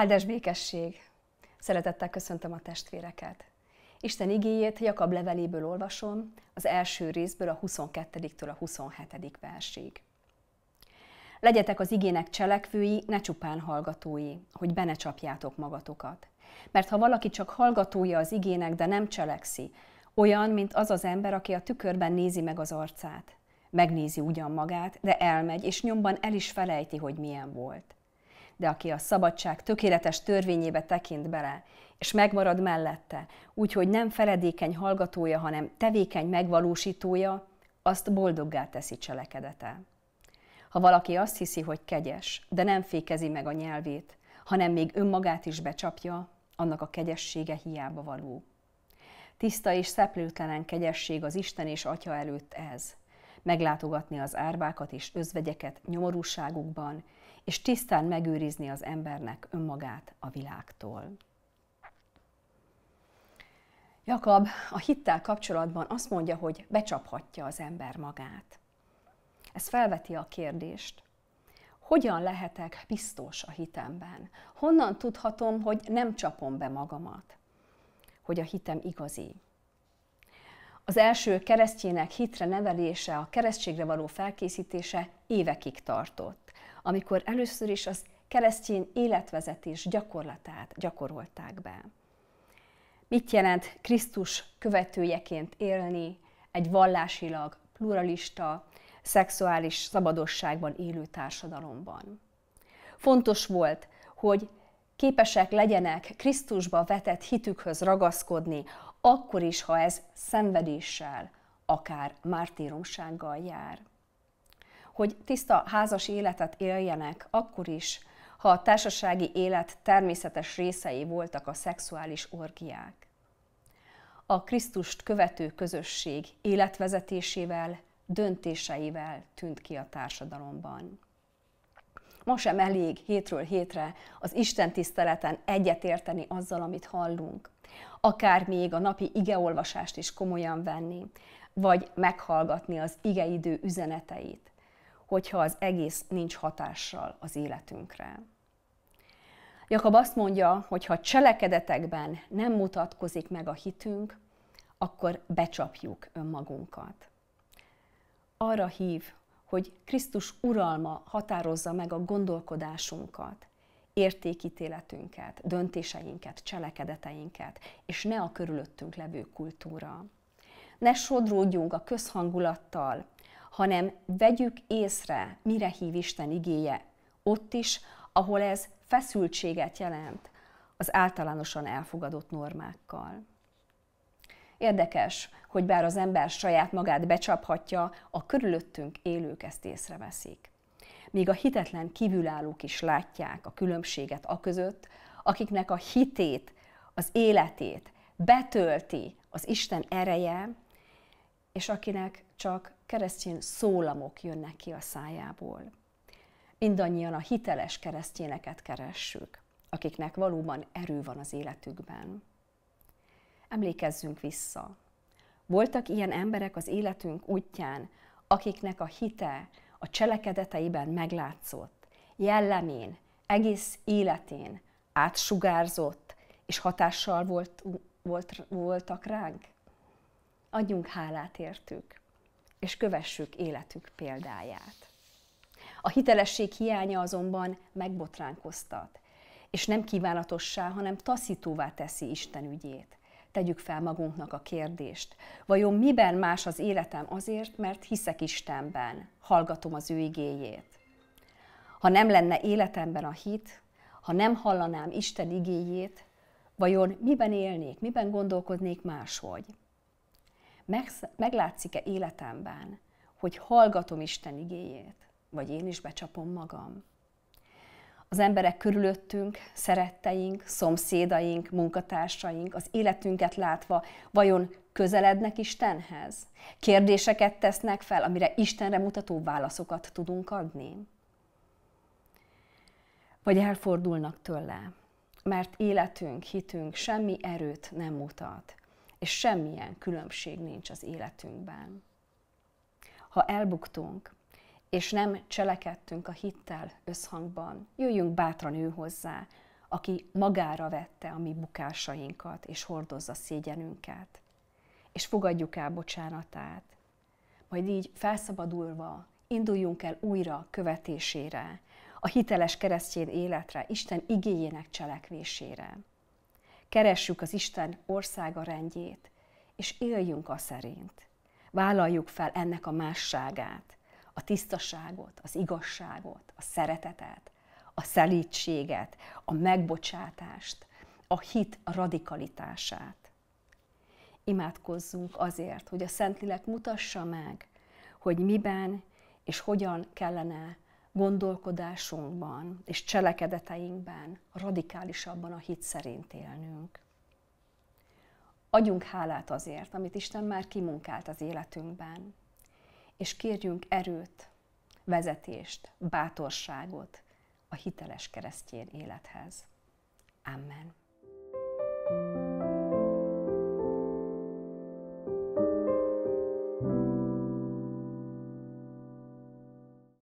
Áldás békesség! Szeretettel köszöntöm a testvéreket! Isten igéjét Jakab leveléből olvasom, az első részből a 22-től a 27. versig. Legyetek az igének cselekvői, ne csupán hallgatói, hogy be ne csapjátok magatokat. Mert ha valaki csak hallgatója az igének, de nem cselekszi, olyan, mint az az ember, aki a tükörben nézi meg az arcát. Megnézi ugyan magát, de elmegy, és nyomban el is felejti, hogy milyen volt de aki a szabadság tökéletes törvényébe tekint bele, és megmarad mellette, úgyhogy nem feledékeny hallgatója, hanem tevékeny megvalósítója, azt boldoggá teszi cselekedete. Ha valaki azt hiszi, hogy kegyes, de nem fékezi meg a nyelvét, hanem még önmagát is becsapja, annak a kegyessége hiába való. Tiszta és szeplőtlenen kegyesség az Isten és Atya előtt ez – meglátogatni az árvákat és özvegyeket nyomorúságukban, és tisztán megőrizni az embernek önmagát a világtól. Jakab a hittel kapcsolatban azt mondja, hogy becsaphatja az ember magát. Ez felveti a kérdést, hogyan lehetek biztos a hitemben? Honnan tudhatom, hogy nem csapom be magamat? Hogy a hitem igazi? Az első keresztjének hitre nevelése, a keresztségre való felkészítése évekig tartott, amikor először is az keresztjén életvezetés gyakorlatát gyakorolták be. Mit jelent Krisztus követőjeként élni egy vallásilag pluralista, szexuális szabadosságban élő társadalomban? Fontos volt, hogy képesek legyenek Krisztusba vetett hitükhöz ragaszkodni, akkor is, ha ez szenvedéssel, akár mártíromsággal jár. Hogy tiszta házas életet éljenek, akkor is, ha a társasági élet természetes részei voltak a szexuális orgiák. A Krisztust követő közösség életvezetésével, döntéseivel tűnt ki a társadalomban. Ma sem elég hétről hétre az Isten tiszteleten egyetérteni azzal, amit hallunk. Akár még a napi igeolvasást is komolyan venni, vagy meghallgatni az igeidő üzeneteit, hogyha az egész nincs hatással az életünkre. Jakab azt mondja, hogy ha cselekedetekben nem mutatkozik meg a hitünk, akkor becsapjuk önmagunkat. Arra hív hogy Krisztus uralma határozza meg a gondolkodásunkat, értékítéletünket, döntéseinket, cselekedeteinket, és ne a körülöttünk levő kultúra. Ne sodródjunk a közhangulattal, hanem vegyük észre, mire hív Isten igéje, ott is, ahol ez feszültséget jelent az általánosan elfogadott normákkal. Érdekes, hogy bár az ember saját magát becsaphatja, a körülöttünk élők ezt észreveszik. Míg a hitetlen kívülállók is látják a különbséget a között, akiknek a hitét, az életét betölti az Isten ereje, és akinek csak keresztjén szólamok jönnek ki a szájából. Mindannyian a hiteles keresztényeket keressük, akiknek valóban erő van az életükben. Emlékezzünk vissza. Voltak ilyen emberek az életünk útján, akiknek a hite a cselekedeteiben meglátszott, jellemén, egész életén átsugárzott, és hatással volt, volt, voltak ránk? Adjunk hálát értük, és kövessük életük példáját. A hitelesség hiánya azonban megbotránkoztat, és nem kívánatossá, hanem taszítóvá teszi Isten ügyét tegyük fel magunknak a kérdést. Vajon miben más az életem azért, mert hiszek Istenben, hallgatom az ő igéjét? Ha nem lenne életemben a hit, ha nem hallanám Isten igéjét, vajon miben élnék, miben gondolkodnék máshogy? Meglátszik-e életemben, hogy hallgatom Isten igéjét, vagy én is becsapom magam? az emberek körülöttünk, szeretteink, szomszédaink, munkatársaink, az életünket látva vajon közelednek Istenhez? Kérdéseket tesznek fel, amire Istenre mutató válaszokat tudunk adni? Vagy elfordulnak tőle, mert életünk, hitünk semmi erőt nem mutat, és semmilyen különbség nincs az életünkben. Ha elbuktunk, és nem cselekedtünk a hittel összhangban, jöjjünk bátran ő hozzá, aki magára vette a mi bukásainkat, és hordozza szégyenünket, és fogadjuk el bocsánatát. Majd így felszabadulva induljunk el újra követésére, a hiteles keresztjén életre, Isten igényének cselekvésére. Keressük az Isten országa rendjét, és éljünk a szerint. Vállaljuk fel ennek a másságát, a tisztaságot, az igazságot, a szeretetet, a szelítséget, a megbocsátást, a hit radikalitását. Imádkozzunk azért, hogy a Szentlélek mutassa meg, hogy miben és hogyan kellene gondolkodásunkban és cselekedeteinkben radikálisabban a hit szerint élnünk. Adjunk hálát azért, amit Isten már kimunkált az életünkben, és kérjünk erőt, vezetést, bátorságot a hiteles keresztjén élethez. Amen.